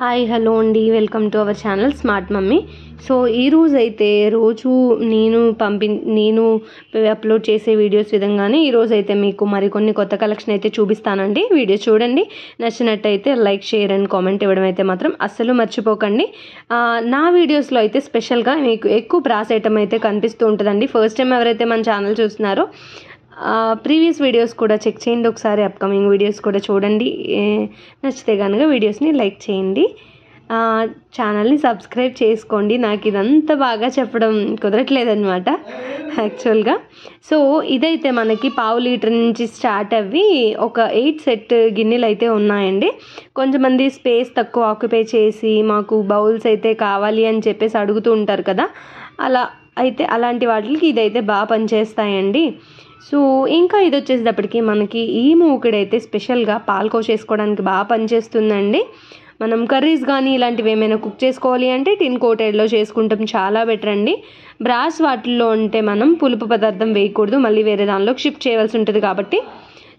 hi hello అండి welcome to our channel smart mummy so ఈరోజు అయితే రోజు నేను పంపి నేను అప్లోడ్ చేసే వీడియోస్ విధంగానే ఈరోజు అయితే మీకు మరికొన్ని కొత్త కలెక్షన్ అయితే చూపిస్తానండి వీడియో చూడండి నచ్చినట్టయితే లైక్ షేర్ అండ్ కామెంట్ ఇవ్వడం అయితే మాత్రం అస్సలు మర్చిపోకండి నా వీడియోస్లో అయితే స్పెషల్గా మీకు ఎక్కువ బ్రాస్ ఐటమ్ అయితే కనిపిస్తూ ఉంటుందండి ఫస్ట్ టైం ఎవరైతే మన ఛానల్ చూస్తున్నారో ప్రీవియస్ వీడియోస్ కూడా చెక్ చేయండి ఒకసారి అప్కమింగ్ వీడియోస్ కూడా చూడండి నచ్చితే కనుక వీడియోస్ని లైక్ చేయండి ఛానల్ని సబ్స్క్రైబ్ చేసుకోండి నాకు ఇదంతా బాగా చెప్పడం కుదరట్లేదన్నమాట యాక్చువల్గా సో ఇదైతే మనకి పావు లీటర్ నుంచి స్టార్ట్ అవి ఒక ఎయిట్ సెట్ గిన్నెలు అయితే ఉన్నాయండి కొంతమంది స్పేస్ తక్కువ ఆక్యుపై చేసి మాకు బౌల్స్ అయితే కావాలి అని చెప్పేసి అడుగుతూ ఉంటారు కదా అలా అయితే అలాంటి వాటికి ఇదైతే బాగా పనిచేస్తాయండి సో ఇంకా ఇది వచ్చేసేటప్పటికి మనకి ఈ మూకుడైతే స్పెషల్గా పాల్కో చేసుకోవడానికి బాగా పనిచేస్తుందండి మనం కర్రీస్ కానీ ఇలాంటివి ఏమైనా కుక్ చేసుకోవాలి అంటే టిన్ కోటెడ్లో చేసుకుంటాం చాలా బెటర్ అండి బ్రాస్ వాటిల్లో ఉంటే మనం పులుపు పదార్థం వేయకూడదు మళ్ళీ వేరే దానిలోకి షిఫ్ట్ చేయవలసి ఉంటుంది కాబట్టి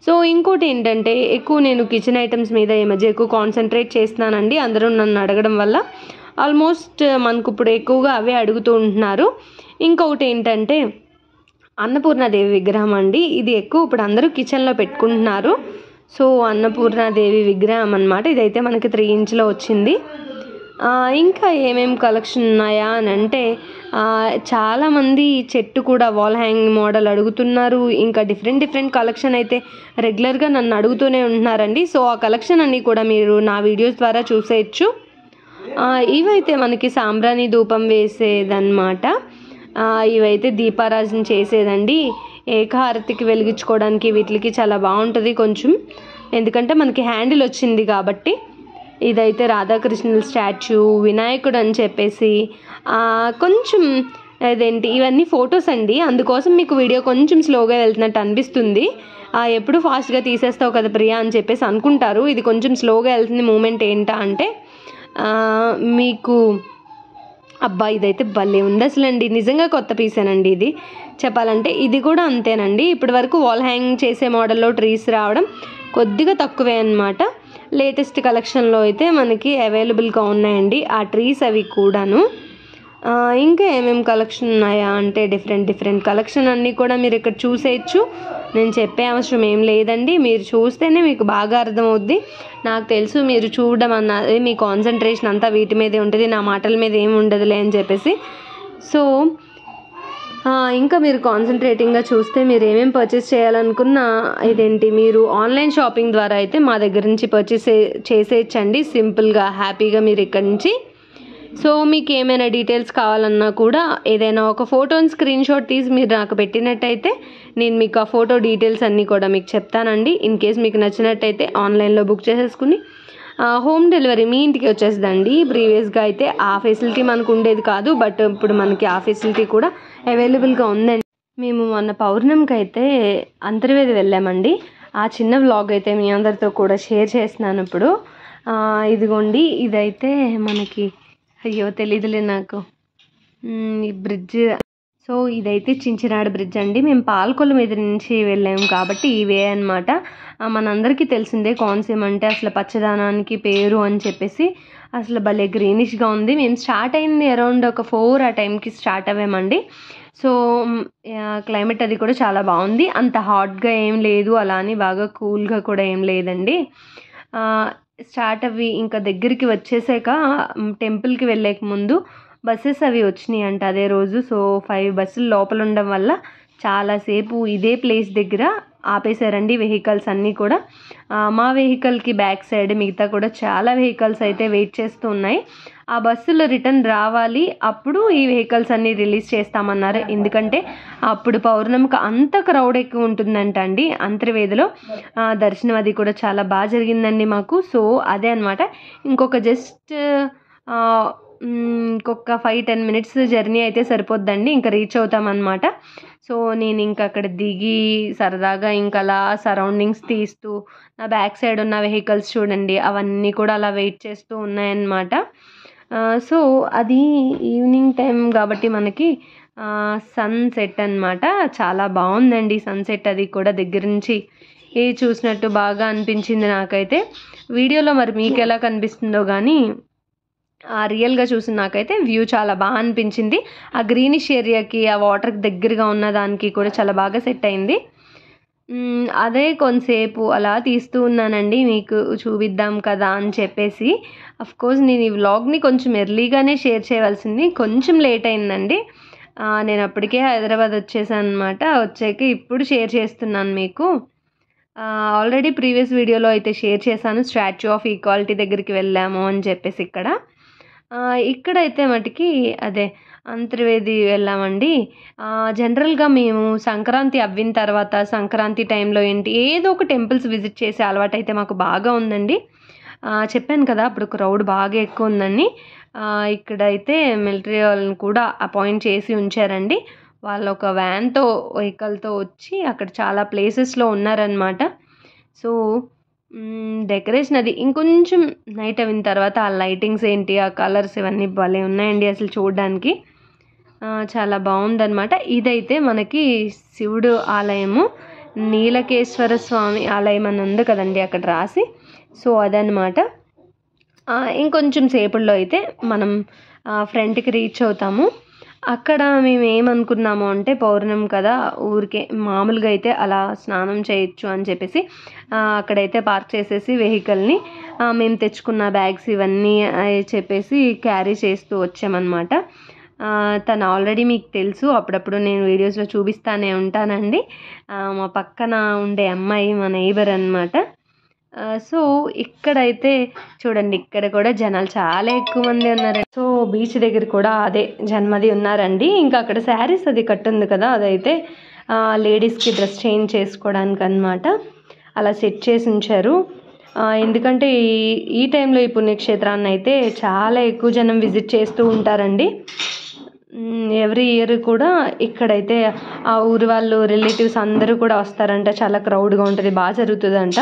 సో ఇంకోటి ఏంటంటే ఎక్కువ నేను కిచెన్ ఐటమ్స్ మీద ఈ మధ్య ఎక్కువ కాన్సన్ట్రేట్ చేస్తున్నానండి అందరూ నన్ను అడగడం వల్ల ఆల్మోస్ట్ మనకు ఇప్పుడు ఎక్కువగా అవే అడుగుతూ ఉంటున్నారు ఇంకొకటి ఏంటంటే అన్నపూర్ణాదేవి విగ్రహం అండి ఇది ఎక్కువ ఇప్పుడు అందరూ కిచెన్లో పెట్టుకుంటున్నారు సో అన్నపూర్ణాదేవి విగ్రహం అనమాట ఇదైతే మనకి త్రీ ఇంచ్లో వచ్చింది ఇంకా ఏమేమి కలెక్షన్ ఉన్నాయా అని అంటే చాలామంది చెట్టు కూడా వాల్ హ్యాంగింగ్ మోడల్ అడుగుతున్నారు ఇంకా డిఫరెంట్ డిఫరెంట్ కలెక్షన్ అయితే రెగ్యులర్గా నన్ను అడుగుతూనే ఉంటున్నారండి సో ఆ కలెక్షన్ అన్నీ కూడా మీరు నా వీడియోస్ ద్వారా చూసేయచ్చు ఇవైతే మనకి సాంబ్రాణి ధూపం వేసేదన్నమాట ఇవైతే దీపారాజన చేసేదండి ఏకహారతికి వెలిగించుకోవడానికి వీటికి చాలా బాగుంటుంది కొంచెం ఎందుకంటే మనకి హ్యాండిల్ వచ్చింది కాబట్టి ఇదైతే రాధాకృష్ణుల స్టాచ్యూ వినాయకుడు అని చెప్పేసి కొంచెం అదేంటి ఇవన్నీ ఫొటోస్ అండి అందుకోసం మీకు వీడియో కొంచెం స్లోగా వెళ్తున్నట్టు అనిపిస్తుంది ఎప్పుడు ఫాస్ట్గా తీసేస్తావు కదా ప్రియా అని చెప్పేసి అనుకుంటారు ఇది కొంచెం స్లోగా వెళ్తుంది మూమెంట్ ఏంటా అంటే మీకు అబ్బా ఇదైతే భలే ఉంది అసలు అండి నిజంగా కొత్త పీసేనండి ఇది చెప్పాలంటే ఇది కూడా అంతేనండి ఇప్పటి వరకు వాల్ హ్యాంగ్ చేసే మోడల్లో ట్రీస్ రావడం కొద్దిగా తక్కువే అనమాట లేటెస్ట్ కలెక్షన్లో అయితే మనకి అవైలబుల్గా ఉన్నాయండి ఆ ట్రీస్ అవి కూడాను ఇంకా ఏమేమి కలెక్షన్ ఉన్నాయా అంటే డిఫరెంట్ డిఫరెంట్ కలెక్షన్ అన్నీ కూడా మీరు ఇక్కడ చూసేయచ్చు నేను చెప్పే అవసరం ఏం లేదండి మీరు చూస్తేనే మీకు బాగా అర్థమవుద్ది నాకు తెలుసు మీరు చూడడం అన్నది మీ కాన్సన్ట్రేషన్ అంతా వీటి మీదే ఉంటుంది నా మాటల మీద ఏమి ఉండదులే అని చెప్పేసి సో ఇంకా మీరు కాన్సన్ట్రేటింగ్గా చూస్తే మీరు ఏమేమి పర్చేస్ చేయాలనుకున్న ఇదేంటి మీరు ఆన్లైన్ షాపింగ్ ద్వారా అయితే మా దగ్గర నుంచి పర్చేస్ చేసేయచ్చండి సింపుల్గా హ్యాపీగా మీరు ఇక్కడి నుంచి సో మీకు ఏమైనా డీటెయిల్స్ కావాలన్నా కూడా ఏదైనా ఒక ఫోటోని స్క్రీన్ షాట్ తీసి మీరు నాకు పెట్టినట్టయితే నేను మీకు ఆ ఫోటో డీటెయిల్స్ అన్నీ కూడా మీకు చెప్తానండి ఇన్ కేస్ మీకు నచ్చినట్టయితే ఆన్లైన్లో బుక్ చేసేసుకుని హోమ్ డెలివరీ మీ ఇంటికి వచ్చేసిందండి ప్రీవియస్గా అయితే ఆ ఫెసిలిటీ మనకు ఉండేది కాదు బట్ ఇప్పుడు మనకి ఆ ఫెసిలిటీ కూడా అవైలబుల్గా ఉందండి మేము మొన్న పౌర్ణమికి అయితే అంతర్వేది వెళ్ళామండి ఆ చిన్న వ్లాగ్ అయితే మీ అందరితో కూడా షేర్ చేస్తున్నాను ఇప్పుడు ఇదిగోండి ఇదైతే మనకి అయ్యో తెలీదులే నాకు ఈ బ్రిడ్జ్ సో ఇదైతే చించినాడు బ్రిడ్జ్ అండి మేము పాలకొల్ల మీద నుంచి వెళ్ళాము కాబట్టి ఇవే అనమాట మనందరికీ తెలిసిందే కోనసీమ అంటే అసలు పచ్చదనానికి పేరు అని చెప్పేసి అసలు భలే గ్రీనిష్గా ఉంది మేము స్టార్ట్ అయింది అరౌండ్ ఒక ఫోర్ ఆ టైంకి స్టార్ట్ అవ్వామండి సో క్లైమేట్ అది కూడా చాలా బాగుంది అంత హాట్గా ఏం లేదు అలా అని బాగా కూల్గా కూడా ఏం లేదండి స్టార్ట్ అవి ఇంకా దగ్గరికి వచ్చేసాక టెంపుల్కి వెళ్ళేక ముందు బస్సెస్ అవి వచ్చినాయి అంట అదే రోజు సో ఫైవ్ బస్సులు లోపల ఉండడం వల్ల చాలాసేపు ఇదే ప్లేస్ దగ్గర ఆపేశారండి వెహికల్స్ అన్నీ కూడా మా వెహికల్కి బ్యాక్ సైడ్ మిగతా కూడా చాలా వెహికల్స్ అయితే వెయిట్ చేస్తూ ఉన్నాయి ఆ బస్సులు రిటర్న్ రావాలి అప్పుడు ఈ వెహికల్స్ అన్నీ రిలీజ్ చేస్తామన్నారు ఎందుకంటే అప్పుడు పౌర్ణమికి అంత క్రౌడ్ ఎక్కువ ఉంటుందంట అండి అంతర్వేదిలో దర్శనం అది కూడా చాలా బాగా జరిగిందండి మాకు సో అదే అనమాట ఇంకొక జస్ట్ ఇంకొక ఫైవ్ టెన్ మినిట్స్ జర్నీ అయితే సరిపోద్దండి ఇంకా రీచ్ అవుతామన్నమాట సో నేను ఇంకా అక్కడ దిగి సరదాగా ఇంకా అలా సరౌండింగ్స్ తీస్తూ నా బ్యాక్ సైడ్ ఉన్న వెహికల్స్ చూడండి అవన్నీ కూడా అలా వెయిట్ చేస్తూ ఉన్నాయన్నమాట సో అది ఈవినింగ్ టైం కాబట్టి మనకి సన్సెట్ అనమాట చాలా బాగుందండి సన్సెట్ అది కూడా దగ్గర నుంచి ఏ చూసినట్టు బాగా అనిపించింది నాకైతే వీడియోలో మరి మీకు ఎలా కనిపిస్తుందో కానీ ఆ రియల్గా చూసిన నాకైతే వ్యూ చాలా బాగా అనిపించింది ఆ గ్రీనిష్ ఏరియాకి ఆ వాటర్కి దగ్గరగా ఉన్న దానికి కూడా చాలా బాగా సెట్ అయింది అదే కొంతసేపు అలా తీస్తూ ఉన్నానండి మీకు చూపిద్దాం కదా అని చెప్పేసి కోర్స్ నేను ఈ వ్లాగ్ని కొంచెం ఎర్లీగానే షేర్ చేయవలసింది కొంచెం లేట్ అయిందండి నేను అప్పటికే హైదరాబాద్ వచ్చేసాను అనమాట వచ్చాక ఇప్పుడు షేర్ చేస్తున్నాను మీకు ఆల్రెడీ ప్రీవియస్ వీడియోలో అయితే షేర్ చేశాను స్టాచ్యూ ఆఫ్ ఈక్వాలిటీ దగ్గరికి వెళ్ళాము అని చెప్పేసి ఇక్కడ ఇక్కడైతే మటుకి అదే అంతర్వేది వెళ్ళామండి జనరల్గా మేము సంక్రాంతి అవ్విన తర్వాత సంక్రాంతి టైంలో ఏంటి ఏదో ఒక టెంపుల్స్ విజిట్ చేసే అలవాటు అయితే మాకు బాగా ఉందండి చెప్పాను కదా అప్పుడు క్రౌడ్ బాగా ఎక్కువ ఉందని ఇక్కడైతే మిలిటరీ వాళ్ళని కూడా అపాయింట్ చేసి ఉంచారండి వాళ్ళు ఒక వ్యాన్తో వెహికల్తో వచ్చి అక్కడ చాలా ప్లేసెస్లో ఉన్నారనమాట సో డెకరేషన్ అది ఇంకొంచెం నైట్ అయిన తర్వాత ఆ లైటింగ్స్ ఏంటి ఆ కలర్స్ ఇవన్నీ భలే ఉన్నాయండి అసలు చూడడానికి చాలా బాగుందనమాట ఇదైతే మనకి శివుడు ఆలయము నీలకేశ్వర స్వామి ఆలయం అని ఉంది కదండి అక్కడ రాసి సో అదనమాట ఇంకొంచెం సేపుల్లో అయితే మనం ఫ్రంట్కి రీచ్ అవుతాము అక్కడ మేము ఏమనుకున్నాము అంటే పౌర్ణమి కదా ఊరికే మామూలుగా అయితే అలా స్నానం చేయొచ్చు అని చెప్పేసి అక్కడైతే పార్క్ చేసేసి వెహికల్ని మేము తెచ్చుకున్న బ్యాగ్స్ ఇవన్నీ చెప్పేసి క్యారీ చేస్తూ వచ్చామన్నమాట తను ఆల్రెడీ మీకు తెలుసు అప్పుడప్పుడు నేను వీడియోస్లో చూపిస్తానే ఉంటానండి మా పక్కన ఉండే అమ్మాయి మా నైబర్ అనమాట సో ఇక్కడైతే చూడండి ఇక్కడ కూడా జనాలు చాలా ఎక్కువ మంది ఉన్నారు సో బీచ్ దగ్గర కూడా అదే జన్మది ఉన్నారండి ఇంకా అక్కడ శారీస్ అది కట్టుంది కదా అదైతే లేడీస్కి డ్రెస్ చేంజ్ చేసుకోవడానికి అనమాట అలా సెట్ చేసి ఉంచారు ఎందుకంటే ఈ ఈ టైంలో ఈ పుణ్యక్షేత్రాన్ని అయితే చాలా ఎక్కువ జనం విజిట్ చేస్తూ ఉంటారండి ఎవ్రీ ఇయర్ కూడా ఇక్కడైతే ఆ ఊరి వాళ్ళు రిలేటివ్స్ అందరూ కూడా వస్తారంట చాలా క్రౌడ్గా ఉంటుంది బాగా జరుగుతుందంట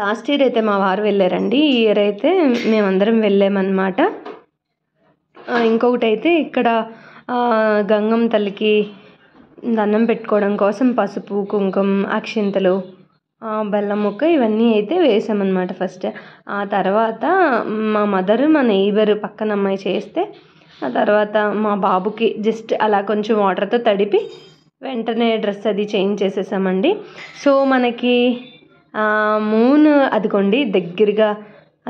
లాస్ట్ ఇయర్ అయితే మా వారు వెళ్ళారండి ఈ ఇయర్ అయితే మేమందరం వెళ్ళామన్నమాట ఇంకొకటి అయితే ఇక్కడ గంగమ్మ తల్లికి దండం పెట్టుకోవడం కోసం పసుపు కుంకుమ అక్షింతలు బెల్లం ముక్క ఇవన్నీ అయితే వేసామన్నమాట ఫస్ట్ ఆ తర్వాత మా మదర్ మా నైబర్ పక్కన అమ్మాయి చేస్తే ఆ తర్వాత మా బాబుకి జస్ట్ అలా కొంచెం వాటర్తో తడిపి వెంటనే డ్రెస్ అది చేంజ్ చేసేసామండి సో మనకి మూన్ అదిగోండి దగ్గరగా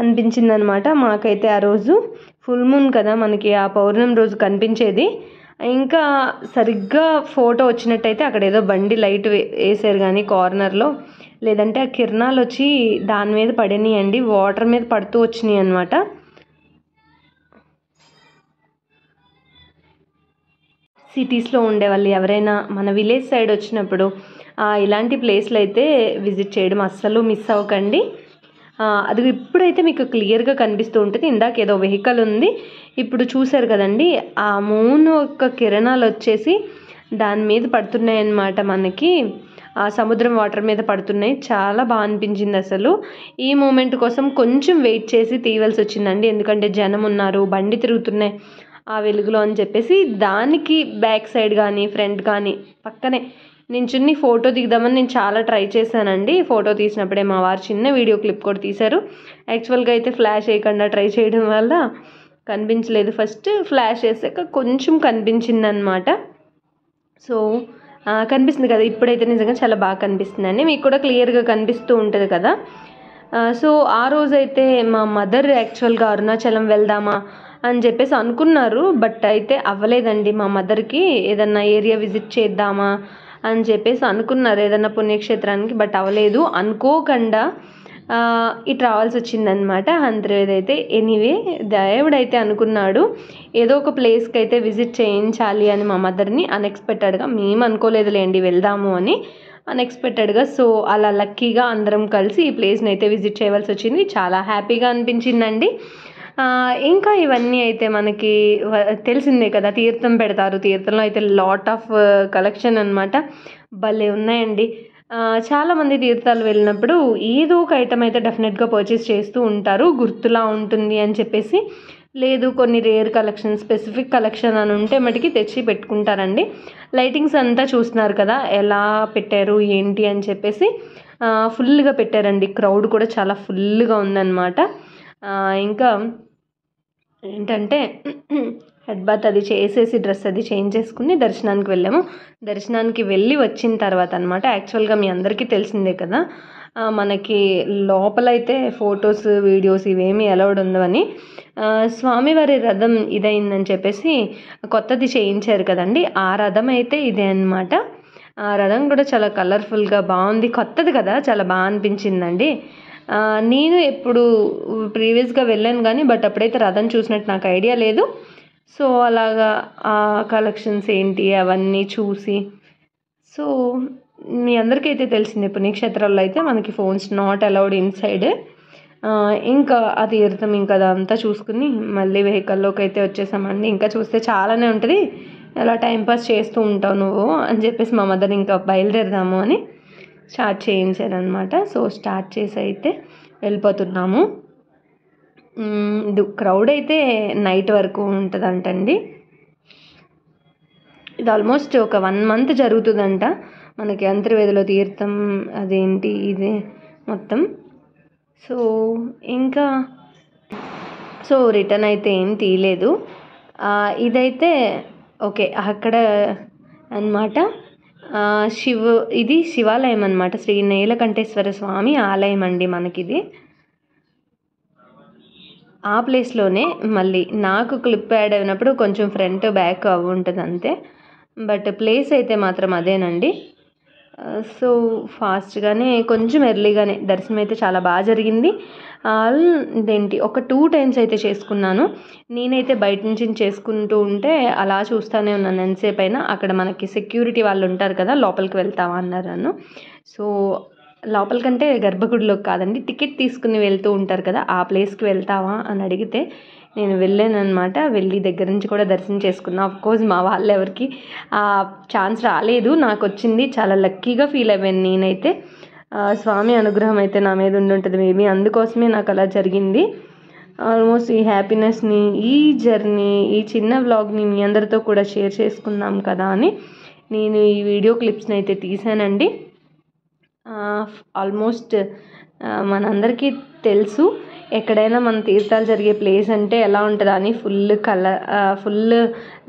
అనిపించిందనమాట మాకైతే ఆ రోజు ఫుల్ మూన్ కదా మనకి ఆ పౌర్ణమి రోజు కనిపించేది ఇంకా సరిగ్గా ఫోటో వచ్చినట్టయితే అక్కడ ఏదో బండి లైట్ వేసారు కానీ కార్నర్లో లేదంటే ఆ కిరణాలు వచ్చి దాని మీద పడినాయండి వాటర్ మీద పడుతూ వచ్చినాయి అనమాట సిటీస్లో ఉండే వాళ్ళు ఎవరైనా మన విలేజ్ సైడ్ వచ్చినప్పుడు ఇలాంటి ప్లేస్లు అయితే విజిట్ చేయడం అస్సలు మిస్ అవ్వకండి అది ఇప్పుడైతే మీకు క్లియర్గా కనిపిస్తూ ఉంటుంది ఇందాక ఏదో వెహికల్ ఉంది ఇప్పుడు చూశారు కదండి ఆ మూన్ యొక్క కిరణాలు వచ్చేసి దాని మీద పడుతున్నాయన్నమాట మనకి ఆ సముద్రం వాటర్ మీద పడుతున్నాయి చాలా బాగా అనిపించింది అసలు ఈ మూమెంట్ కోసం కొంచెం వెయిట్ చేసి తీయవలసి వచ్చిందండి ఎందుకంటే జనం ఉన్నారు బండి తిరుగుతున్నాయి ఆ వెలుగులో అని చెప్పేసి దానికి బ్యాక్ సైడ్ కానీ ఫ్రంట్ కానీ పక్కనే నించుని ఫోటో దిగుదామని నేను చాలా ట్రై చేశానండి ఫోటో తీసినప్పుడే మా వారు చిన్న వీడియో క్లిప్ కూడా తీశారు యాక్చువల్గా అయితే ఫ్లాష్ వేయకుండా ట్రై చేయడం వల్ల కనిపించలేదు ఫస్ట్ ఫ్లాష్ వేసాక కొంచెం కనిపించింది అనమాట సో కనిపిస్తుంది కదా ఇప్పుడైతే నిజంగా చాలా బాగా కనిపిస్తుందండి మీకు కూడా క్లియర్గా కనిపిస్తూ ఉంటుంది కదా సో ఆ రోజైతే మా మదర్ యాక్చువల్గా అరుణాచలం వెళ్దామా అని చెప్పేసి అనుకున్నారు బట్ అయితే అవ్వలేదండి మా మదర్కి ఏదన్నా ఏరియా విజిట్ చేద్దామా అని చెప్పేసి అనుకున్నారు ఏదైనా పుణ్యక్షేత్రానికి బట్ అవ్వలేదు అనుకోకుండా ఈ రావాల్సి వచ్చిందనమాట హంత్రేద్ అయితే ఎనీవే దేవుడైతే అనుకున్నాడు ఏదో ఒక ప్లేస్కి అయితే విజిట్ చేయించాలి అని మా మదర్ని అన్ఎక్స్పెక్టెడ్గా మేము అనుకోలేదులేండి వెళ్దాము అని అన్ఎక్స్పెక్టెడ్గా సో అలా లక్కీగా అందరం కలిసి ఈ ప్లేస్ని అయితే విజిట్ చేయవలసి వచ్చింది చాలా హ్యాపీగా అనిపించిందండి ఇంకా ఇవన్నీ అయితే మనకి తెలిసిందే కదా తీర్థం పెడతారు తీర్థంలో అయితే లాట్ ఆఫ్ కలెక్షన్ అనమాట భలే ఉన్నాయండి చాలామంది తీర్థాలు వెళ్ళినప్పుడు ఏదో ఒక ఐటమ్ అయితే డెఫినెట్గా పర్చేస్ చేస్తూ ఉంటారు గుర్తులా ఉంటుంది అని చెప్పేసి లేదు కొన్ని రేర్ కలెక్షన్ స్పెసిఫిక్ కలెక్షన్ అని ఉంటే మటుకి తెచ్చి పెట్టుకుంటారండి లైటింగ్స్ అంతా చూస్తున్నారు కదా ఎలా పెట్టారు ఏంటి అని చెప్పేసి ఫుల్గా పెట్టారండి క్రౌడ్ కూడా చాలా ఫుల్గా ఉందన్నమాట ఇంకా ఏంటంటే హెడ్ బాత్ అది చేసేసి డ్రెస్ అది చేంజ్ చేసుకుని దర్శనానికి వెళ్ళాము దర్శనానికి వెళ్ళి వచ్చిన తర్వాత అనమాట యాక్చువల్గా మీ అందరికీ తెలిసిందే కదా మనకి లోపలైతే ఫొటోస్ వీడియోస్ ఇవేమీ అలౌడ్ ఉందవని స్వామివారి రథం ఇదైందని చెప్పేసి కొత్తది చేయించారు కదండి ఆ రథం అయితే ఇదే అనమాట ఆ రథం కూడా చాలా కలర్ఫుల్గా బాగుంది కొత్తది కదా చాలా బాగా అనిపించిందండి నేను ఎప్పుడు ప్రీవియస్గా వెళ్ళాను కానీ బట్ అప్పుడైతే రథం చూసినట్టు నాకు ఐడియా లేదు సో అలాగా ఆ కలెక్షన్స్ ఏంటి అవన్నీ చూసి సో మీ అందరికైతే తెలిసింది పుణ్యక్షేత్రాల్లో అయితే మనకి ఫోన్స్ నాట్ అలౌడ్ ఇన్సైడ్ ఇంకా ఆ తీర్థం ఇంకా అదంతా చూసుకుని మళ్ళీ వెహికల్లోకి అయితే వచ్చేసామండి ఇంకా చూస్తే చాలానే ఉంటుంది అలా టైంపాస్ చేస్తూ ఉంటావు నువ్వు అని చెప్పేసి మా మదర్ ఇంకా బయలుదేరదాము అని స్టార్ట్ అనమాట సో స్టార్ట్ చేసి అయితే వెళ్ళిపోతున్నాము క్రౌడ్ అయితే నైట్ వరకు ఉంటుందంటండి ఇది ఆల్మోస్ట్ ఒక వన్ మంత్ జరుగుతుందంట మనకి అంతర్వేదిలో తీర్థం అదేంటి ఇది మొత్తం సో ఇంకా సో రిటర్న్ అయితే ఏం తీయలేదు ఇదైతే ఓకే అక్కడ అనమాట శివ ఇది శివాలయం అనమాట శ్రీ నీలకంఠేశ్వర స్వామి ఆలయం అండి మనకిది ఆ ప్లేస్లోనే మళ్ళీ నాకు క్లిప్ యాడ్ అయినప్పుడు కొంచెం ఫ్రంట్ బ్యాక్ అవి ఉంటుంది అంతే బట్ ప్లేస్ అయితే మాత్రం అదేనండి సో ఫాస్ట్గానే కొంచెం ఎర్లీగానే దర్శనం అయితే చాలా బాగా జరిగింది ఆల్ ఇదేంటి ఒక టూ టైమ్స్ అయితే చేసుకున్నాను నేనైతే బయట నుంచి చేసుకుంటూ ఉంటే అలా చూస్తూనే ఉన్నాను ఎంతసేపు అయినా అక్కడ మనకి సెక్యూరిటీ వాళ్ళు ఉంటారు కదా లోపలికి వెళ్తావా అన్నారు నన్ను సో కంటే గర్భగుడిలోకి కాదండి టికెట్ తీసుకుని వెళ్తూ ఉంటారు కదా ఆ ప్లేస్కి వెళ్తావా అని అడిగితే నేను వెళ్ళానమాట వెళ్ళి దగ్గర నుంచి కూడా దర్శనం చేసుకున్నా ఆఫ్ కోర్స్ మా వాళ్ళు ఎవరికి ఆ ఛాన్స్ రాలేదు నాకు వచ్చింది చాలా లక్కీగా ఫీల్ అయ్యాను నేనైతే స్వామి అనుగ్రహం అయితే నా మీద ఉండుంటుంది మేబీ అందుకోసమే నాకు అలా జరిగింది ఆల్మోస్ట్ ఈ హ్యాపీనెస్ని ఈ జర్నీ ఈ చిన్న వ్లాగ్ని మీ అందరితో కూడా షేర్ చేసుకుందాం కదా అని నేను ఈ వీడియో క్లిప్స్ని అయితే తీసానండి ఆల్మోస్ట్ మనందరికీ తెలుసు ఎక్కడైనా మన తీర్థాలు జరిగే ప్లేస్ అంటే ఎలా ఉంటుందా అని ఫుల్ కలర్ ఫుల్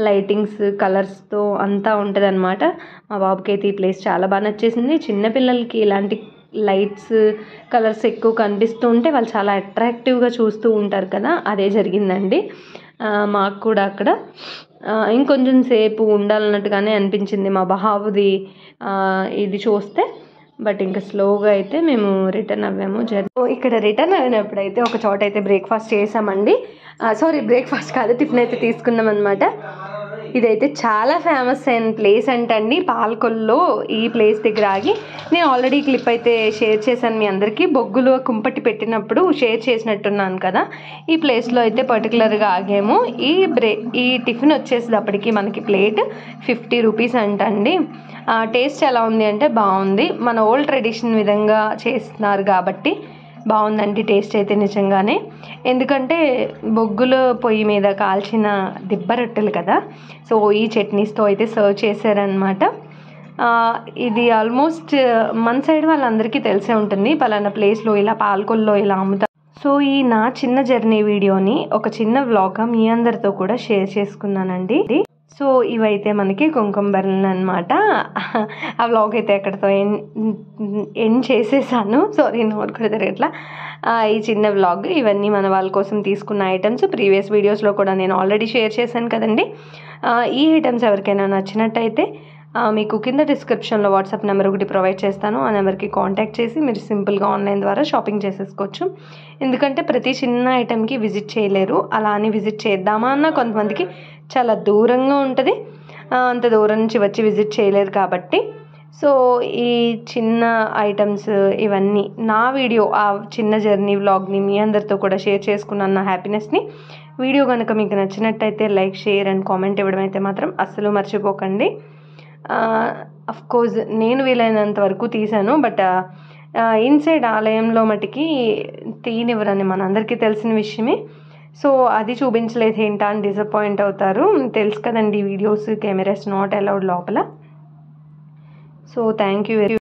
లైటింగ్స్ కలర్స్తో అంతా ఉంటుంది అనమాట మా బాబుకి అయితే ఈ ప్లేస్ చాలా బాగా నచ్చేసింది చిన్నపిల్లలకి ఇలాంటి లైట్స్ కలర్స్ ఎక్కువ కనిపిస్తూ ఉంటే వాళ్ళు చాలా అట్రాక్టివ్గా చూస్తూ ఉంటారు కదా అదే జరిగిందండి మాకు కూడా అక్కడ ఇంకొంచెం సేపు ఉండాలన్నట్టుగానే అనిపించింది మా బహావుది ఇది చూస్తే బట్ ఇంకా స్లోగా అయితే మేము రిటర్న్ అవ్వాము జర్నీ ఇక్కడ రిటర్న్ అయినప్పుడైతే అయితే ఒక చోట అయితే బ్రేక్ఫాస్ట్ చేసామండి సారీ బ్రేక్ఫాస్ట్ కాదు టిఫిన్ అయితే తీసుకున్నాం అనమాట ఇదైతే చాలా ఫేమస్ అయిన ప్లేస్ అంటండి పాల్కొల్లో ఈ ప్లేస్ దగ్గర ఆగి నేను ఆల్రెడీ క్లిప్ అయితే షేర్ చేశాను మీ అందరికీ బొగ్గులో కుంపటి పెట్టినప్పుడు షేర్ చేసినట్టున్నాను కదా ఈ ప్లేస్లో అయితే పర్టికులర్గా ఆగాము ఈ బ్రే ఈ టిఫిన్ వచ్చేసేటప్పటికి మనకి ప్లేట్ ఫిఫ్టీ రూపీస్ అంటండి టేస్ట్ ఎలా ఉంది అంటే బాగుంది మన ఓల్డ్ ట్రెడిషన్ విధంగా చేస్తున్నారు కాబట్టి బాగుందండి టేస్ట్ అయితే నిజంగానే ఎందుకంటే బొగ్గుల పొయ్యి మీద కాల్చిన దిబ్బ రొట్టెలు కదా సో ఈ చట్నీస్తో అయితే సర్వ్ చేశారనమాట ఇది ఆల్మోస్ట్ మన సైడ్ వాళ్ళందరికీ తెలిసే ఉంటుంది పలానా ప్లేస్లో ఇలా పాల్కొల్లో ఇలా అమ్ముతారు సో ఈ నా చిన్న జర్నీ వీడియోని ఒక చిన్న వ్లాగ్గా మీ అందరితో కూడా షేర్ చేసుకున్నానండి సో ఇవైతే మనకి కుంకుమ అనమాట ఆ వ్లాగ్ అయితే ఎక్కడితో ఎండ్ ఎండ్ చేసేసాను సారీ నోట్ కూడా తిరగట్లా ఈ చిన్న వ్లాగ్ ఇవన్నీ మన వాళ్ళ కోసం తీసుకున్న ఐటమ్స్ ప్రీవియస్ వీడియోస్లో కూడా నేను ఆల్రెడీ షేర్ చేశాను కదండి ఈ ఐటమ్స్ ఎవరికైనా నచ్చినట్టయితే మీకు కింద డిస్క్రిప్షన్లో వాట్సాప్ నెంబర్ ఒకటి ప్రొవైడ్ చేస్తాను ఆ నెంబర్కి కాంటాక్ట్ చేసి మీరు సింపుల్గా ఆన్లైన్ ద్వారా షాపింగ్ చేసేసుకోవచ్చు ఎందుకంటే ప్రతి చిన్న ఐటెంకి విజిట్ చేయలేరు అలా అని విజిట్ చేద్దామా అన్న కొంతమందికి చాలా దూరంగా ఉంటుంది అంత దూరం నుంచి వచ్చి విజిట్ చేయలేరు కాబట్టి సో ఈ చిన్న ఐటమ్స్ ఇవన్నీ నా వీడియో ఆ చిన్న జర్నీ వ్లాగ్ని మీ అందరితో కూడా షేర్ చేసుకున్నాను నా హ్యాపీనెస్ని వీడియో కనుక మీకు నచ్చినట్టయితే లైక్ షేర్ అండ్ కామెంట్ ఇవ్వడం అయితే మాత్రం అస్సలు మర్చిపోకండి కోర్స్ నేను వీలైనంత వరకు తీశాను బట్ ఇన్సైడ్ ఆలయంలో మటుకి తీయనివ్వరని మనందరికీ తెలిసిన విషయమే సో అది చూపించలేదు ఏంటా అని డిసప్పాయింట్ అవుతారు తెలుసు కదండి వీడియోస్ కెమెరాస్ నాట్ అలౌడ్ లోపల సో థ్యాంక్ యూ వెరీ